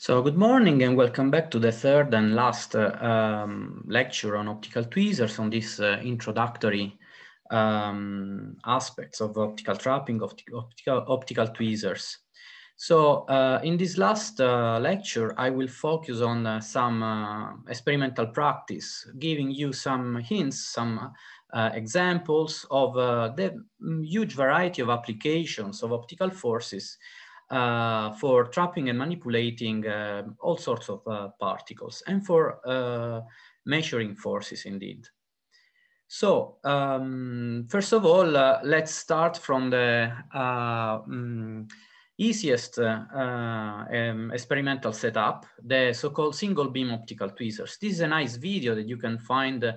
So good morning and welcome back to the third and last uh, um, lecture on optical tweezers on this uh, introductory um, aspects of optical trapping of optical, optical tweezers. So uh, in this last uh, lecture, I will focus on uh, some uh, experimental practice, giving you some hints, some examples of the mm, huge variety of applications of optical forces uh, for trapping and manipulating uh, all sorts of uh, particles and for uh, measuring forces indeed. So um, first of all, uh, let's start from the um, easiest um, experimental setup, the so-called single beam optical tweezers. This is a nice video that you can find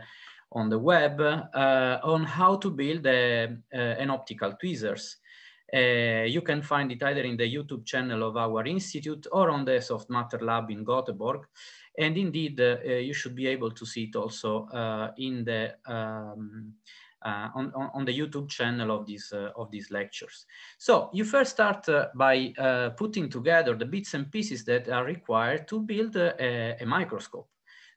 on the web on how to build a, an optical tweezers. Uh, you can find it either in the YouTube channel of our institute or on the Soft Matter Lab in Gothenburg. And indeed, uh, uh, you should be able to see it also uh, in the um, uh, on, on, the YouTube channel of these uh, of these lectures. So you first start by putting together the bits and pieces that are required to build a, a microscope.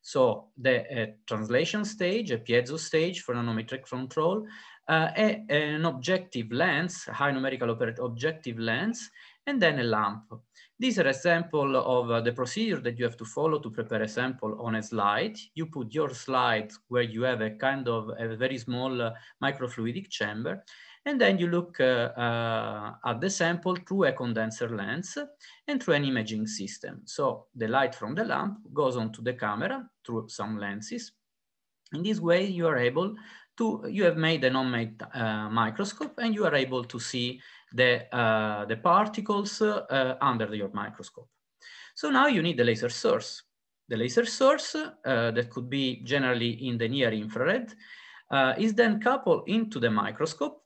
So the uh, translation stage, a piezo stage for nanometric control, uh, a, an objective lens, high numerical objective lens, and then a lamp. These are a sample of uh, the procedure that you have to follow to prepare a sample on a slide. You put your slide where you have a kind of a very small uh, microfluidic chamber, and then you look uh, uh, at the sample through a condenser lens and through an imaging system. So the light from the lamp goes onto the camera through some lenses, in this way, you are able to, you have made an homemade made uh, microscope and you are able to see the, uh, the particles uh, under your microscope. So now you need the laser source. The laser source uh, that could be generally in the near infrared uh, is then coupled into the microscope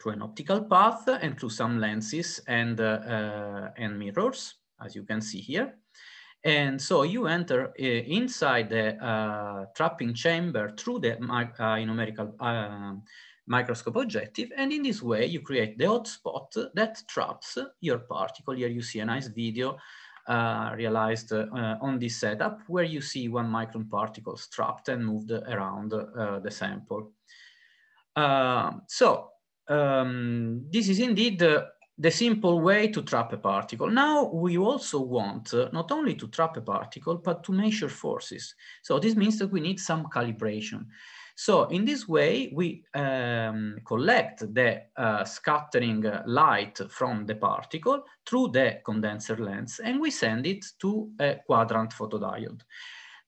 through an optical path and through some lenses and, uh, and mirrors, as you can see here. And so you enter uh, inside the uh, trapping chamber through the uh, numerical um, microscope objective. And in this way, you create the hotspot that traps your particle. Here you see a nice video uh, realized uh, on this setup where you see one micron particles trapped and moved around uh, the sample. Um, so um, this is indeed the simple way to trap a particle. Now we also want uh, not only to trap a particle, but to measure forces. So this means that we need some calibration. So in this way, we um, collect the uh, scattering uh, light from the particle through the condenser lens, and we send it to a quadrant photodiode.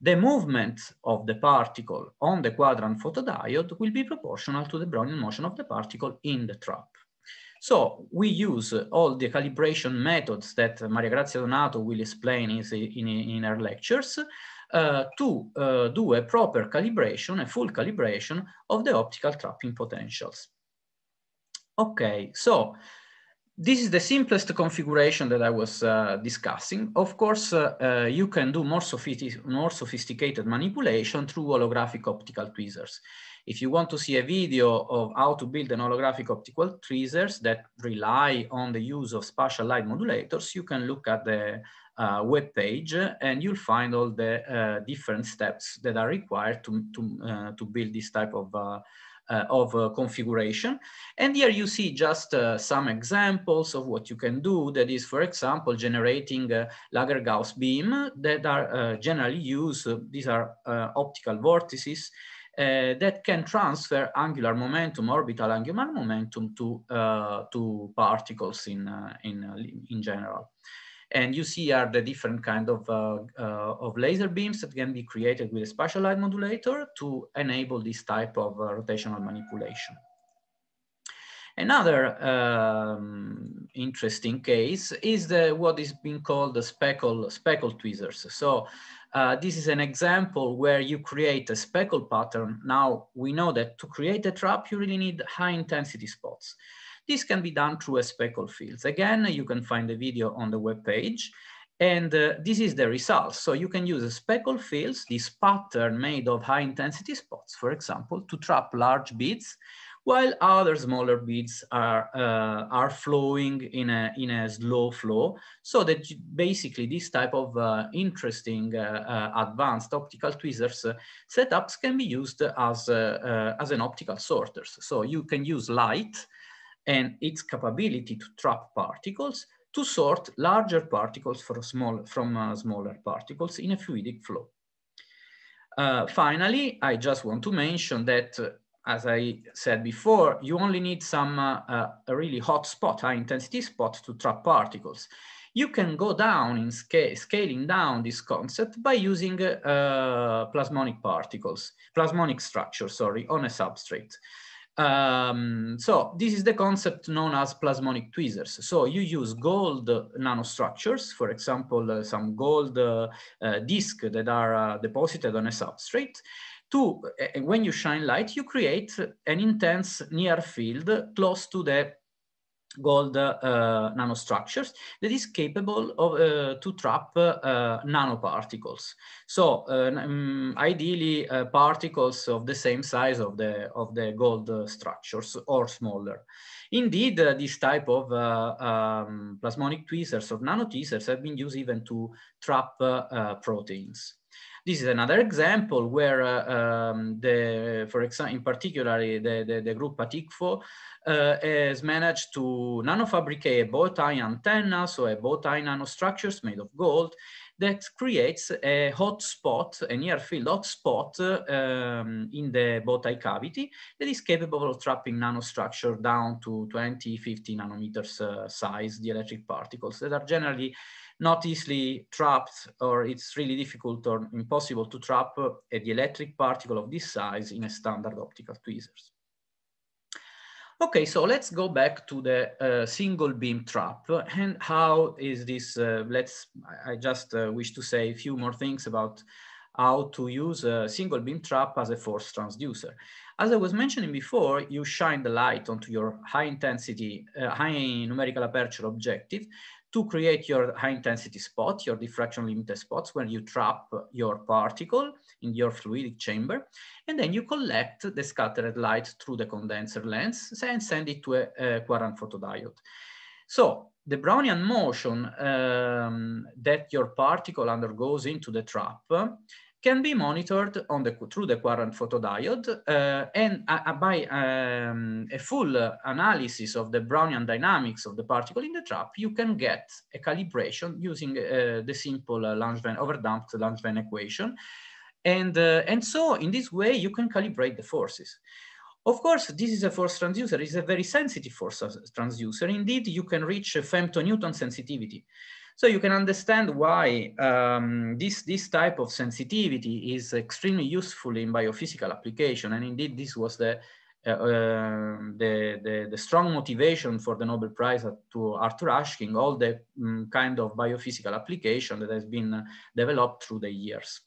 The movement of the particle on the quadrant photodiode will be proportional to the Brownian motion of the particle in the trap. So we use all the calibration methods that Maria Grazia Donato will explain in, in, in her lectures uh, to uh, do a proper calibration, a full calibration of the optical trapping potentials. Okay, so this is the simplest configuration that I was uh, discussing. Of course, uh, uh, you can do more, sophistic more, sophisticated manipulation through holographic optical tweezers. If you want to see a video of how to build an holographic optical tweezers that rely on the use of spatial light modulators, you can look at the uh, web page and you'll find all the uh, different steps that are required to, to, uh, to build this type of uh, of uh, configuration. And here you see just uh, some examples of what you can do. That is, for example, generating a Lager Gauss beam that are generally used. These are optical vortices uh, that can transfer angular momentum, orbital angular momentum to, uh, to particles in, uh, in, in general. And you see are the different kind of, uh, uh, of laser beams that can be created with a spatial light modulator to enable this type of uh, rotational manipulation. Another um, interesting case is the, what is being called the speckle, speckle tweezers. So uh, this is an example where you create a speckle pattern. Now we know that to create a trap, you really need high intensity spots. This can be done through a speckle fields. Again, you can find the video on the web page. And uh, this is the result. So you can use a speckle fields, this pattern made of high intensity spots, for example, to trap large beads, while other smaller beads are, uh, are flowing in a, in a slow flow. So that basically this type of uh, interesting uh, uh, advanced optical tweezers uh, setups can be used as, as an optical sorters. So you can use light and its capability to trap particles to sort larger particles from, small, from uh, smaller particles in a fluidic flow. Uh, finally, I just want to mention that, uh, as I said before, you only need some uh, uh, really hot spot, high intensity spot to trap particles. You can go down in scaling down this concept by using uh, plasmonic particles, plasmonic structure, sorry, on a substrate. Um, so this is the concept known as plasmonic tweezers. So you use gold nanostructures, for example, uh, some gold uh, uh, disc that are uh, deposited on a substrate. To uh, when you shine light, you create an intense near field close to the gold uh, nanostructures that is capable of uh, to trap uh, nanoparticles. So um, ideally particles of the same size of the, of the gold structures or smaller. Indeed, uh, this type of uh, um, plasmonic tweezers or nanoteasers have been used even to trap uh, proteins. This is another example where, uh, um, the, for example, in particular, the, the, the group ATICFO uh, has managed to nanofabricate a bowtie antenna, so a bowtie tie nanostructures made of gold, that creates a hot spot, a near field hot spot um, in the bowtie cavity that is capable of trapping nanostructure down to 20, 50 nanometers uh, size dielectric particles that are generally not easily trapped or it's really difficult or impossible to trap uh, a dielectric particle of this size in a standard optical tweezers. Okay, so let's go back to the uh, single beam trap and how is this, uh, let's, I just uh, wish to say a few more things about how to use a single beam trap as a force transducer. As I was mentioning before, you shine the light onto your high intensity, uh, high numerical aperture objective to create your high intensity spot, your diffraction limited spots where you trap your particle in your fluidic chamber. And then you collect the scattered light through the condenser lens and send it to a, a quadrant photodiode. So the Brownian motion um, that your particle undergoes into the trap can be monitored on the, through the current photodiode uh, and uh, uh, by um, a full analysis of the Brownian dynamics of the particle in the trap, you can get a calibration using uh, the simple Langevin overdamped Langevin equation. And, uh, and so in this way, you can calibrate the forces. Of course, this is a force transducer. It's a very sensitive force transducer. Indeed, you can reach femtonewton sensitivity. So you can understand why um, this, this type of sensitivity is extremely useful in biophysical application. And indeed, this was the, uh, uh, the, the, the, strong motivation for the Nobel Prize to Arthur Ashkin, all the um, kind of biophysical application that has been uh, developed through the years.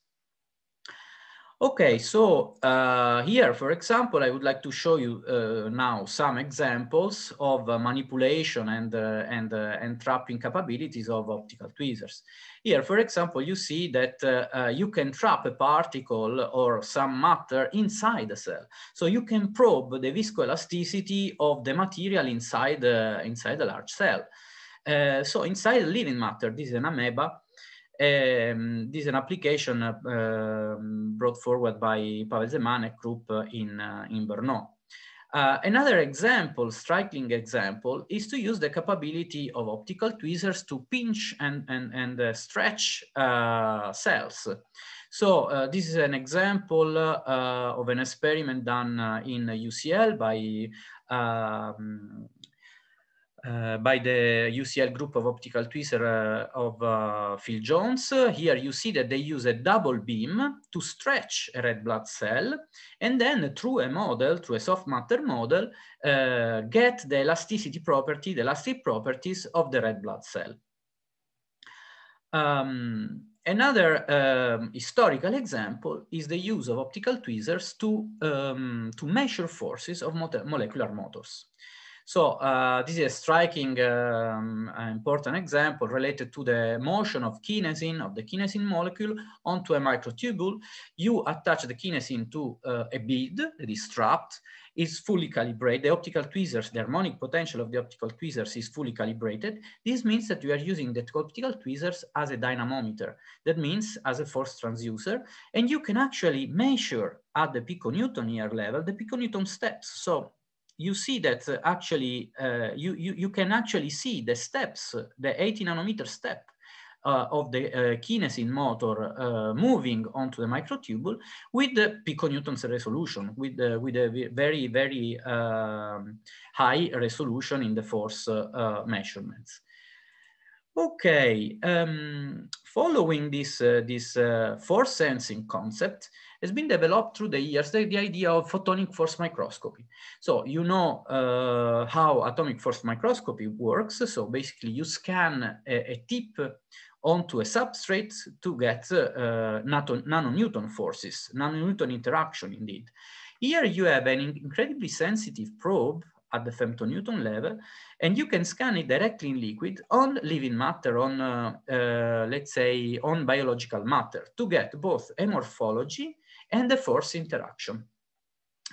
Okay, so uh, here, for example, I would like to show you uh, now some examples of uh, manipulation and, uh, and, uh, and trapping capabilities of optical tweezers. Here, for example, you see that uh, you can trap a particle or some matter inside a cell. So you can probe the viscoelasticity of the material inside, inside a large cell. so inside living matter, this is an amoeba, um, this is an application uh, um, brought forward by Pavel Zemanek group uh, in, uh, in Brno. Uh, another example, striking example, is to use the capability of optical tweezers to pinch and, and, and stretch cells. So uh, this is an example uh, of an experiment done uh, in UCL by um, uh, by the UCL group of optical tweezers uh, of uh, Phil Jones. Here you see that they use a double beam to stretch a red blood cell and then through a model, through a soft matter model, uh, get the elasticity property, the elastic properties of the red blood cell. Um, another um, historical example is the use of optical tweezers to, um, to measure forces of molecular motors. So uh, this is a striking um, uh, important example related to the motion of kinesin, of the kinesin molecule onto a microtubule. You attach the kinesin to uh, a bead that is strapped, is fully calibrated. The optical tweezers, the harmonic potential of the optical tweezers is fully calibrated. This means that you are using the optical tweezers as a dynamometer. That means as a force transducer. And you can actually measure at the piconewton year level, the piconewton steps. So you see that uh, actually uh, you, you, you can actually see the steps, the 80 nanometer step uh, of the uh, kinesin motor uh, moving onto the microtubule with the piconewtons resolution, with, with a very, very um, high resolution in the force uh, measurements. Okay, um, following this, uh, this uh, force sensing concept has been developed through the years, the, the idea of photonic force microscopy. So you know uh, how atomic force microscopy works. So basically you scan a, a tip onto a substrate to get uh, nato, nanonewton forces, nanonewton interaction indeed. Here you have an incredibly sensitive probe at the femtonewton level, and you can scan it directly in liquid on living matter, on, uh, uh, let's say, on biological matter to get both a morphology and the force interaction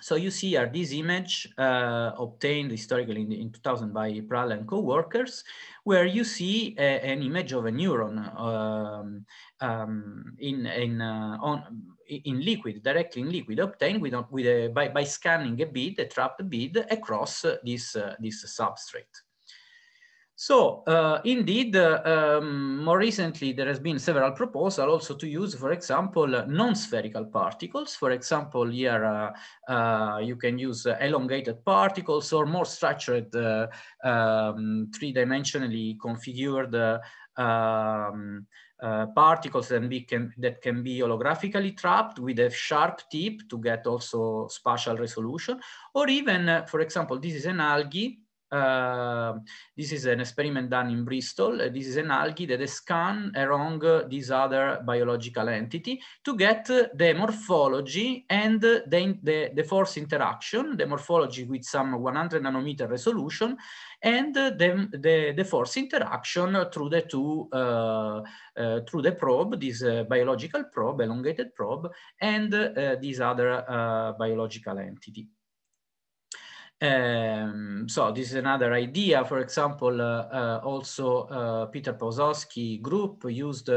so you see are this image uh, obtained historically in, in, 2000 by Pral and co-workers, where you see a, uh, an image of a neuron um, um, in, in, uh, on, in liquid, directly in liquid, obtained with, with a, by, by scanning a bead, a trapped bead, across this, uh, this substrate. So uh, indeed, uh, um, more recently, there has been several proposal also to use, for example, uh, non-spherical particles. For example, here uh, uh you can use uh, elongated particles or more structured, um, three-dimensionally configured um, uh, particles be can, that can be holographically trapped with a sharp tip to get also spatial resolution, or even, uh, for example, this is an algae Ehm, this is an experiment done in Bristol. Uh, this is an algae that scanned around uh, this other biological entity to get the morphology and the, the, the, force interaction, the morphology with some 100 nanometer resolution and the, the, the, force interaction through the two, uh, uh, through the probe, this uh, biological probe, elongated probe, and this other biological entity. Um, so this is another idea. For example, uh, uh, also uh, Peter Pozowski group used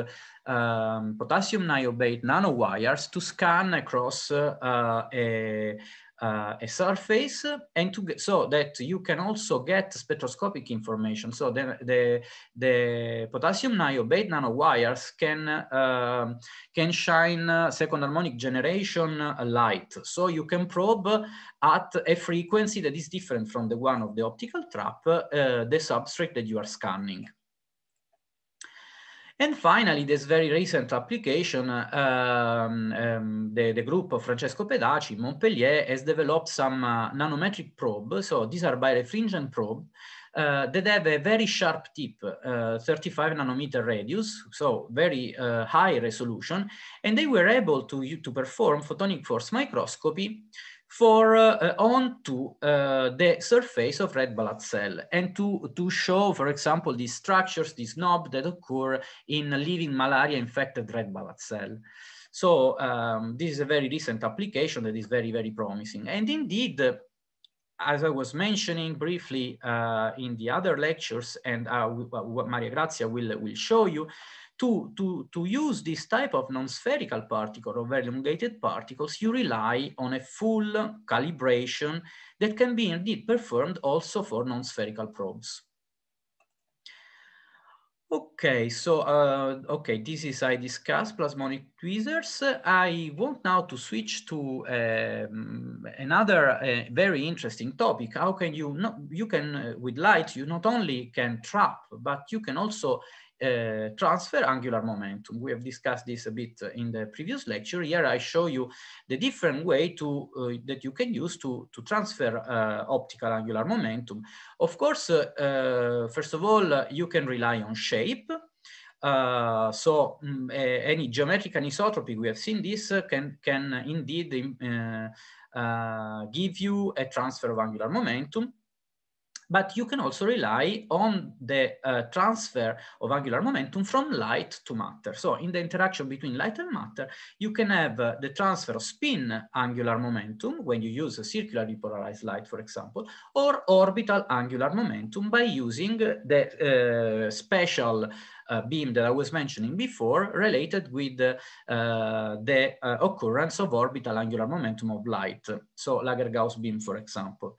um, potassium niobate nanowires to scan across uh, a, uh, a surface and to get, so that you can also get spectroscopic information. So the, the, the potassium niobate nanowires can, uh, can shine uh, second harmonic generation uh, light. So you can probe at a frequency that is different from the one of the optical trap, uh, the substrate that you are scanning. And finally, this very recent application, uh, um, um, the, the, group of Francesco Pedaci in Montpellier has developed some uh, nanometric probe. So these are birefringent probe uh, that have a very sharp tip, uh, 35 nanometer radius, so very uh, high resolution. And they were able to, to perform photonic force microscopy for uh, uh onto uh, the surface of red blood cell and to, to show, for example, these structures, these knobs that occur in living malaria infected red blood cell. So um, this is a very recent application that is very, very promising. And indeed, as I was mentioning briefly uh, in the other lectures and uh, what Maria Grazia will, will show you, to, to, to use this type of non-spherical particle or very elongated particles, you rely on a full calibration that can be indeed performed also for non-spherical probes. Okay, so, uh, okay, this is I discussed plasmonic tweezers. I want now to switch to um, another uh, very interesting topic. How can you, not, you can, uh, with light, you not only can trap, but you can also transfer angular momentum. We have discussed this a bit in the previous lecture. Here I show you the different way to uh, that you can use to, to transfer uh, optical angular momentum. Of course, uh, uh, first of all, uh, you can rely on shape. so um, any geometric anisotropy, we have seen this, can, can indeed give you a transfer of angular momentum but you can also rely on the uh, transfer of angular momentum from light to matter. So in the interaction between light and matter, you can have uh, the transfer of spin angular momentum when you use a circularly polarized light, for example, or orbital angular momentum by using the uh, special uh, beam that I was mentioning before related with uh, the uh, occurrence of orbital angular momentum of light. So Lager-Gauss beam, for example.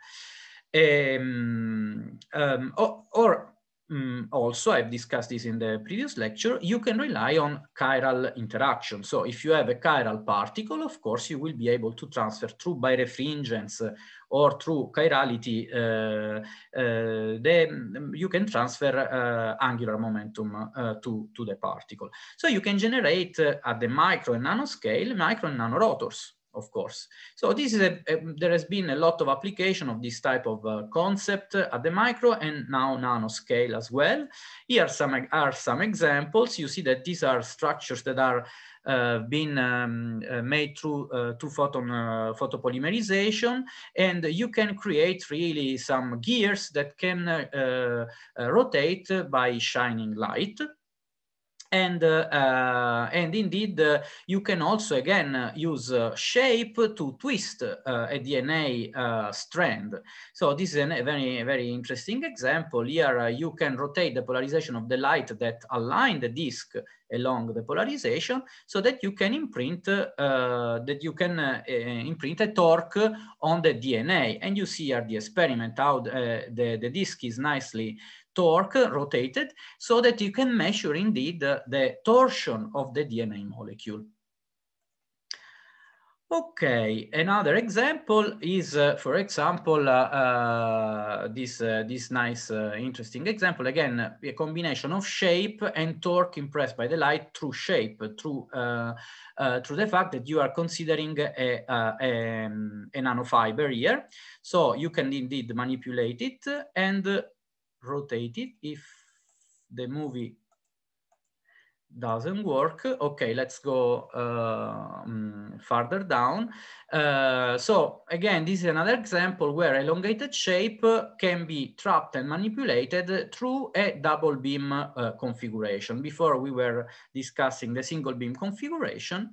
Um, um, or, or um, mm, also, I've discussed this in the previous lecture, you can rely on chiral interaction. So if you have a chiral particle, of course, you will be able to transfer through birefringence or through chirality, uh, uh, then you can transfer uh, angular momentum uh, to, to the particle. So you can generate uh, at the micro and nano scale, micro and nano rotors of course. So this is a, a, there has been a lot of application of this type of uh, concept at the micro and now nano scale as well. Here some, are some examples. You see that these are structures that are uh, um, uh, made through uh, two photon uh, photopolymerization, and you can create really some gears that can uh, rotate by shining light and uh, and indeed you can also again use uh, shape to twist uh, a DNA strand. So this is a very very interesting example. Here you can rotate the polarization of the light that align the disk along the polarization so that you can imprint uh, that you can uh, imprint a torque on the DNA and you see here the experiment how the, the, the disk is nicely torque rotated so that you can measure indeed the, the torsion of the DNA molecule. Okay, another example is, uh, for example, uh, uh, this, uh, this nice, uh, interesting example. Again, a combination of shape and torque impressed by the light through shape, through, uh, through the fact that you are considering a, a, a, a nanofiber here. So you can indeed manipulate it and Rotate it If the movie doesn't work, okay, let's go uh, mm, farther down. Uh, so again, this is another example where elongated shape can be trapped and manipulated through a double beam uh, configuration. Before we were discussing the single beam configuration,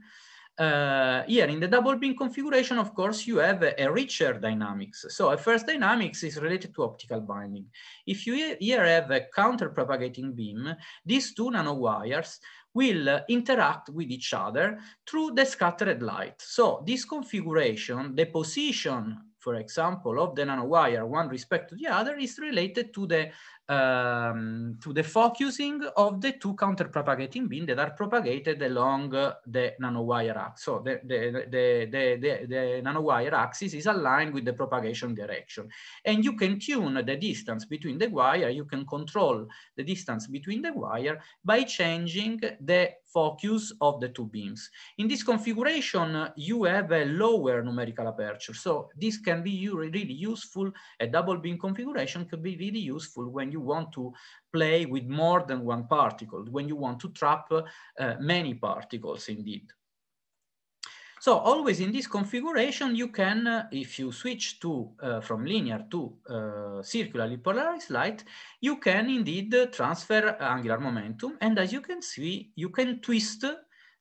uh, here in the double beam configuration, of course, you have a, a richer dynamics. So a first dynamics is related to optical binding. If you here have a counter-propagating beam, these two nanowires will uh, interact with each other through the scattered light. So this configuration, the position for example, of the nanowire, one respect to the other, is related to the um, to the focusing of the two counter-propagating beams that are propagated along uh, the nanowire axis. So the, the, the, the, the, the nanowire axis is aligned with the propagation direction. And you can tune the distance between the wire, you can control the distance between the wire by changing the focus of the two beams. In this configuration, you have a lower numerical aperture. So this can be really useful. A double beam configuration could be really useful when you you want to play with more than one particle, when you want to trap uh, many particles indeed. So always in this configuration, you can, uh, if you switch to uh, from linear to uh, circularly polarized light, you can indeed uh, transfer angular momentum. And as you can see, you can twist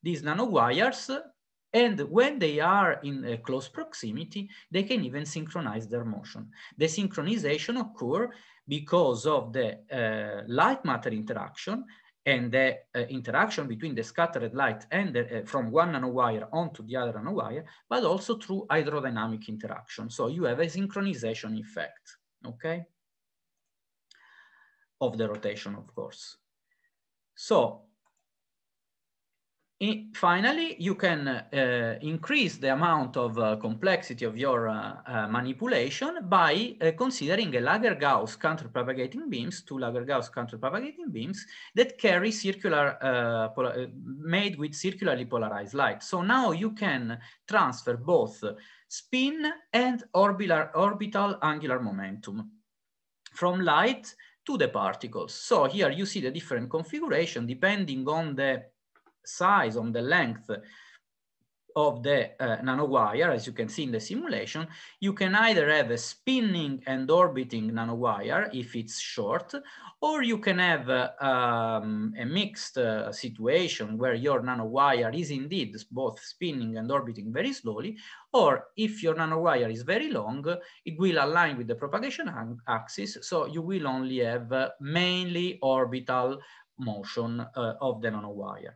these nanowires uh, and when they are in close proximity, they can even synchronize their motion. The synchronization occur because of the uh, light matter interaction and the uh, interaction between the scattered light and the, uh, from one nanowire onto the other nanowire, but also through hydrodynamic interaction. So you have a synchronization effect, okay? Of the rotation, of course. So in, finally, you can uh, increase the amount of uh, complexity of your uh, uh manipulation by uh, considering a Lager-Gauss counterpropagating beams, two Lager-Gauss counterpropagating beams that carry circular, uh, made with circularly polarized light. So now you can transfer both spin and orbital, orbital angular momentum from light to the particles. So here you see the different configuration depending on the size, on the length of the uh, nanowire, as you can see in the simulation, you can either have a spinning and orbiting nanowire if it's short, or you can have uh, um, a mixed uh, situation where your nanowire is indeed both spinning and orbiting very slowly, or if your nanowire is very long, it will align with the propagation axis, so you will only have mainly orbital motion uh, of the nanowire.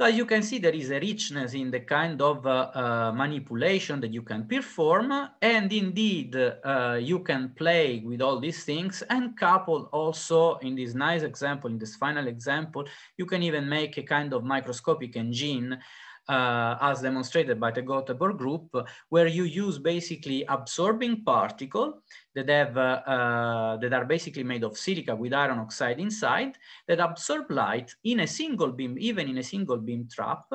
So as you can see, there is a richness in the kind of uh, uh, manipulation that you can perform. And indeed, uh, you can play with all these things and couple also in this nice example, in this final example, you can even make a kind of microscopic engine uh, as demonstrated by the Göteborg group, where you use basically absorbing particle that have uh, uh, that are basically made of silica with iron oxide inside that absorb light in a single beam, even in a single beam trap,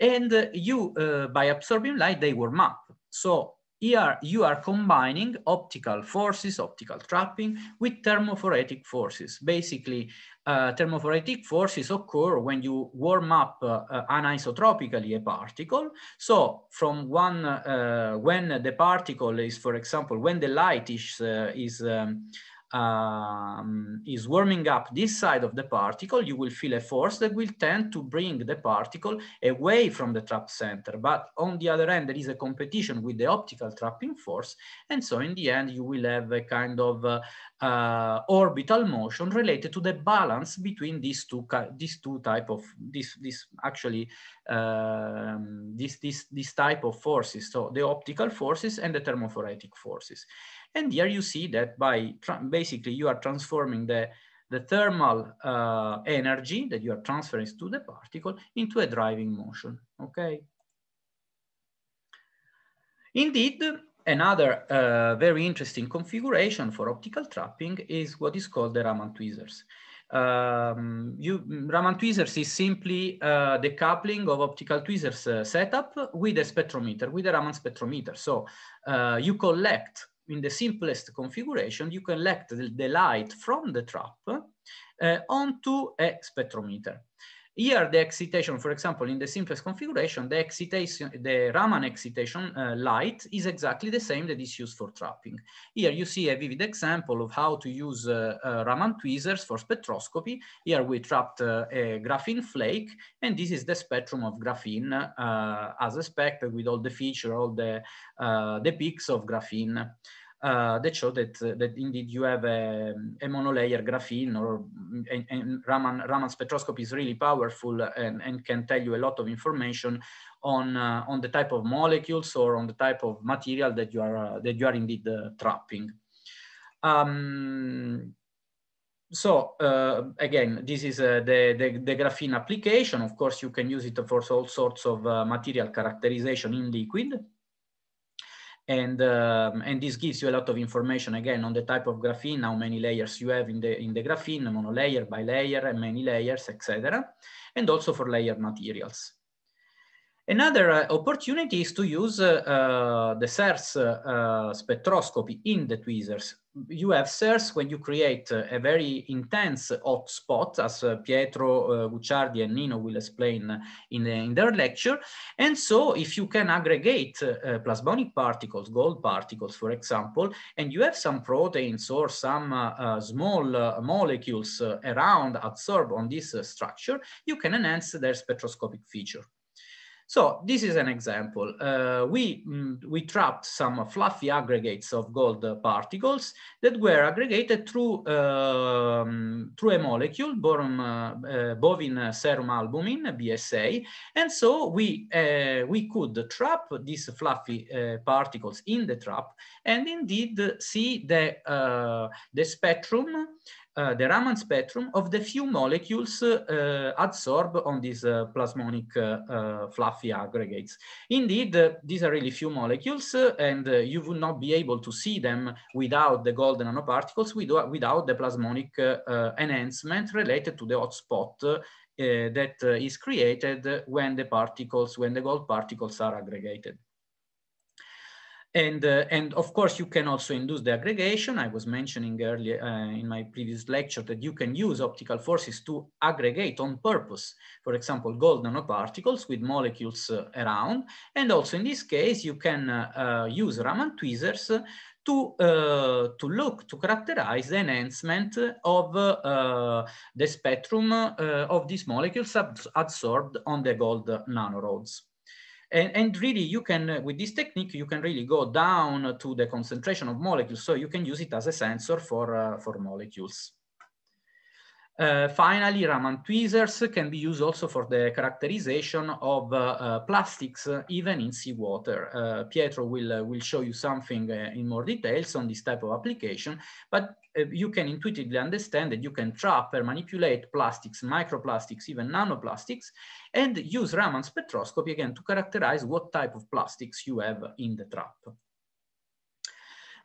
and you uh, by absorbing light they warm up. So here you are combining optical forces, optical trapping, with thermophoretic forces. Basically, uh, thermophoretic forces occur when you warm up uh, uh anisotropically a particle. So from one, uh, uh, when the particle is, for example, when the light is, is um, um, is warming up this side of the particle, you will feel a force that will tend to bring the particle away from the trap center. But on the other end, there is a competition with the optical trapping force. And so in the end, you will have a kind of uh, uh, orbital motion related to the balance between these two, these two type of, this, this actually, um, this, this, this type of forces. So the optical forces and the thermophoretic forces. And here you see that by basically you are transforming the, the thermal uh, energy that you are transferring to the particle into a driving motion, okay? Indeed, another uh, very interesting configuration for optical trapping is what is called the Raman tweezers. Um, you, Raman tweezers is simply uh, the coupling of optical tweezers uh, setup with a spectrometer, with a Raman spectrometer. So uh, you collect in the simplest configuration, you can collect the, the light from the trap uh, onto a spectrometer. Here, the excitation, for example, in the simplest configuration, the excitation, the Raman excitation uh, light is exactly the same that is used for trapping. Here you see a vivid example of how to use uh, uh, Raman tweezers for spectroscopy. Here we trapped uh, a graphene flake, and this is the spectrum of graphene uh, as expected with all the feature, all the, uh, the peaks of graphene uh, that show that, that indeed you have a, a monolayer graphene or and, and Raman, Raman spectroscopy is really powerful and, and can tell you a lot of information on, uh, on the type of molecules or on the type of material that you are, eh, that you are indeed eh, trapping. Um, so uh, again, this is uh, the, the, the, graphene application. Of course, you can use it for all sorts of uh, material characterization in liquid and um, and this gives you a lot of information again on the type of graphene, how many layers you have in the in the graphene, monolayer, bilayer, and many layers, etc. And also for layer materials. Another uh, opportunity is to use uh, uh, the SERS uh, spectroscopy in the tweezers. You have SERS when you create a very intense hot spot, as Pietro Gucciardi and Nino will explain in, the, in, their lecture. And so if you can aggregate plasmonic particles, gold particles, for example, and you have some proteins or some small molecules around adsorb on this structure, you can enhance their spectroscopic feature. So this is an example. Uh, we, mm, we trapped some fluffy aggregates of gold particles that were aggregated through, um, through a molecule, boron, uh, uh, bovine serum albumin, BSA. And so we, uh, we could trap these fluffy uh, particles in the trap and indeed see the, uh, the spectrum uh, the Raman spectrum of the few molecules uh, adsorbed on these uh, plasmonic uh, uh, fluffy aggregates. Indeed, these are really few molecules and you would not be able to see them without the gold nanoparticles, without the plasmonic enhancement related to the hotspot that is created when the particles, when the gold particles are aggregated. And, uh, and of course, you can also induce the aggregation. I was mentioning earlier uh, in my previous lecture that you can use optical forces to aggregate on purpose, for example, gold nanoparticles with molecules uh, around. And also in this case, you can use Raman tweezers to, uh, to look, to characterize the enhancement of uh, the spectrum uh, of these molecules absorbed on the gold nanorods. And, and really you can, uh, with this technique, you can really go down to the concentration of molecules. So you can use it as a sensor for, uh, for molecules. Uh, finally, Raman tweezers can be used also for the characterization of uh, uh, plastics, uh, even in seawater. Pietro will, will show you something in more details on this type of application, but uh, you can intuitively understand that you can trap or manipulate plastics, microplastics, even nanoplastics, and use Raman spectroscopy again to characterize what type of plastics you have in the trap.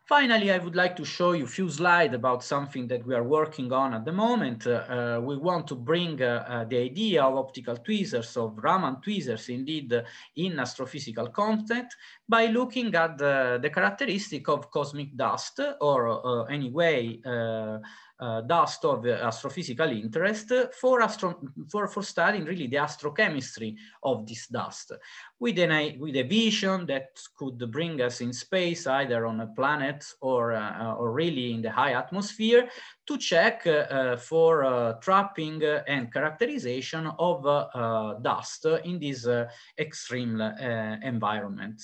Finally, I would like to show you a few slides about something that we are working on at the moment. Uh, uh we want to bring uh, uh, the idea of optical tweezers, of Raman tweezers, indeed, uh, in astrophysical content by looking at the, the characteristic of cosmic dust or uh, anyway uh, uh, dust of astrophysical interest for, astro for, for studying really the astrochemistry of this dust with, an, with a vision that could bring us in space either on a planet or, or really in the high atmosphere to check for trapping and characterization of dust in this extreme environment.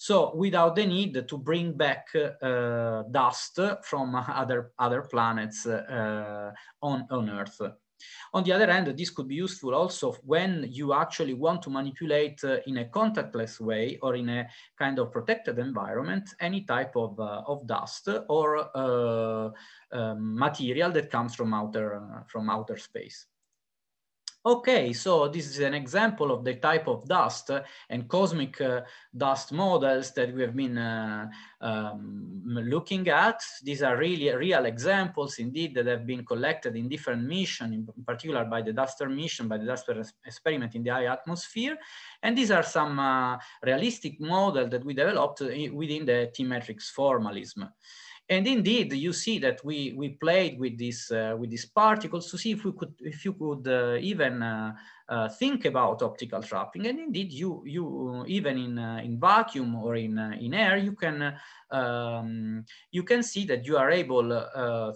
So without the need to bring back uh, dust from other, other planets uh, on, on Earth. On the other hand, this could be useful also when you actually want to manipulate uh, in a contactless way or in a kind of protected environment any type of, uh, of dust or uh, uh material that comes from outer, from outer space. Okay, so this is an example of the type of dust and cosmic uh, dust models that we have been uh, um, looking at. These are really real examples indeed that have been collected in different missions, in particular by the Duster mission, by the Duster experiment in the high atmosphere. And these are some uh, realistic model that we developed uh, within the T-matrix formalism. And indeed, you see that we, we played with this uh, with these particles to see if we could if you could uh, even uh, uh think about optical trapping. And indeed, you you uh, even in uh, in vacuum or in in air, you can um, you can see that you are able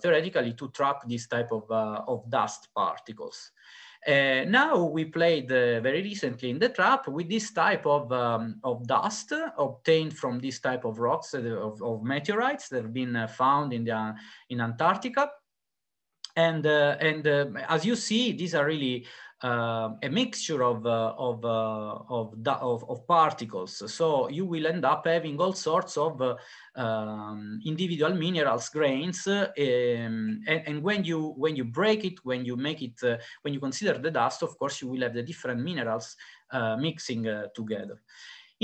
theoretically to trap this type of of dust particles. Uh, now we played uh, very recently in the trap with this type of, um, of dust obtained from this type of rocks, uh, of, of meteorites that have been uh, found in, the, in Antarctica. And, uh, and as you see, these are really uh, a mixture of, uh, of, uh, of, of, of, particles. So you will end up having all sorts of uh, um, individual minerals, grains, uh, um, and, and, when, you, when you break it, when you make it, uh, when you consider the dust, of course, you will have the different minerals mixing together.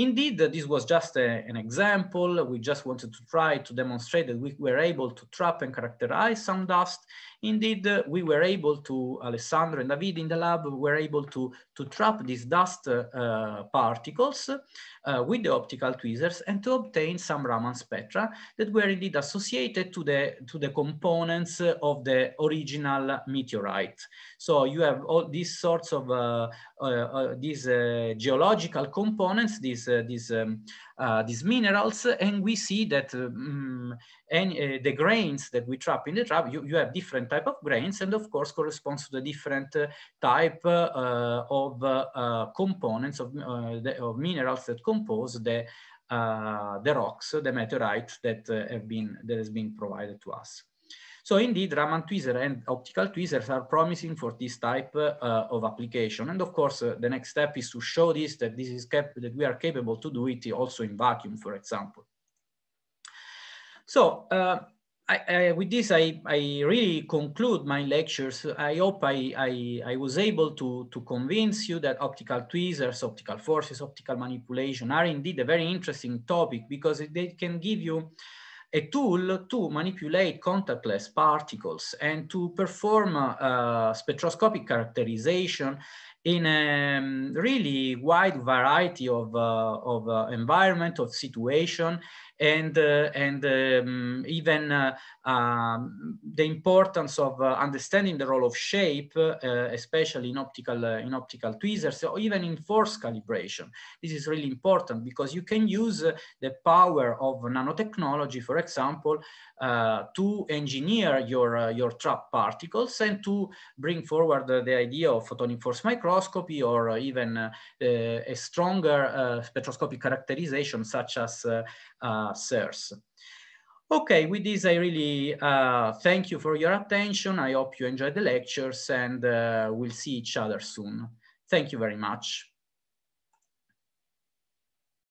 Indeed, this was just a, an example. We just wanted to try to demonstrate that we were able to trap and characterize some dust. Indeed, uh, we were able to, Alessandro and David in the lab were able to, to trap these dust uh, uh particles uh, with the optical tweezers and to obtain some Raman spectra that were indeed associated to the, to the components uh, of the original meteorite. So you have all these sorts of uh, uh, uh these geological components, these, these um, uh, these minerals, and we see that um, any, uh, the grains that we trap in the trap, you, you, have different type of grains, and of course corresponds to the different uh, type of components of, the, of, minerals that compose the the rocks, the meteorites that have been that has been provided to us. So indeed, Raman tweezer and optical tweezers are promising for this type uh, of application. And of course, uh, the next step is to show this, that this is that we are capable to do it also in vacuum, for example. So uh, I, I, with this, I, I, really conclude my lectures. I hope I, was able to, to convince you that optical tweezers, optical forces, optical manipulation are indeed a very interesting topic because they can give you a tool to manipulate contactless particles and to perform uh, spectroscopic characterization in a um, really wide variety of, uh, of uh, environment, of situation, and uh, and um, even uh, um, the importance of uh, understanding the role of shape, especially in optical in optical tweezers, or even in force calibration. This is really important because you can use the power of nanotechnology, for example, to engineer your your trap particles and to bring forward the idea of photonic force microscopy or even a stronger spectroscopic characterization, such as uh, SERS. Okay, with this, I really uh, thank you for your attention. I hope you enjoyed the lectures and uh, we'll see each other soon. Thank you very much.